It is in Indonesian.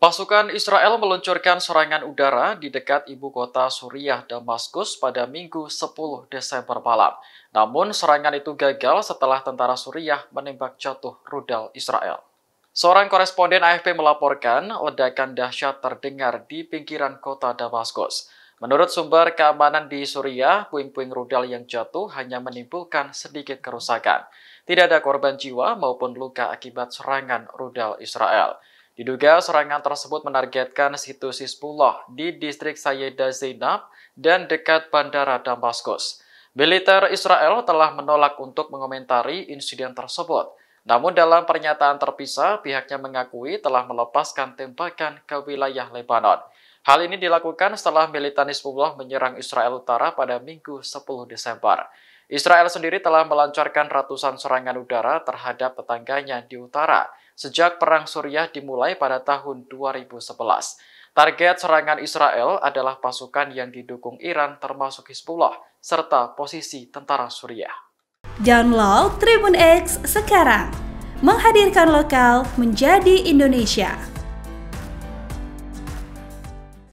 Pasukan Israel meluncurkan serangan udara di dekat ibu kota Suriah Damaskus pada Minggu 10 Desember malam. Namun serangan itu gagal setelah tentara Suriah menembak jatuh rudal Israel. Seorang koresponden AFP melaporkan ledakan dahsyat terdengar di pinggiran kota Damaskus. Menurut sumber keamanan di Suriah, puing-puing rudal yang jatuh hanya menimbulkan sedikit kerusakan. Tidak ada korban jiwa maupun luka akibat serangan rudal Israel. Diduga serangan tersebut menargetkan situs Hizbullah di distrik Sayyida Zainab dan dekat bandara Damaskus. Militer Israel telah menolak untuk mengomentari insiden tersebut. Namun dalam pernyataan terpisah, pihaknya mengakui telah melepaskan tembakan ke wilayah Lebanon. Hal ini dilakukan setelah militan Hizbullah menyerang Israel Utara pada Minggu 10 Desember. Israel sendiri telah melancarkan ratusan serangan udara terhadap tetangganya di utara, sejak Perang Suriah dimulai pada tahun 2011. Target serangan Israel adalah pasukan yang didukung Iran termasuk Hizbullah, serta posisi tentara Suriah. Download Tribun X sekarang, menghadirkan lokal menjadi Indonesia.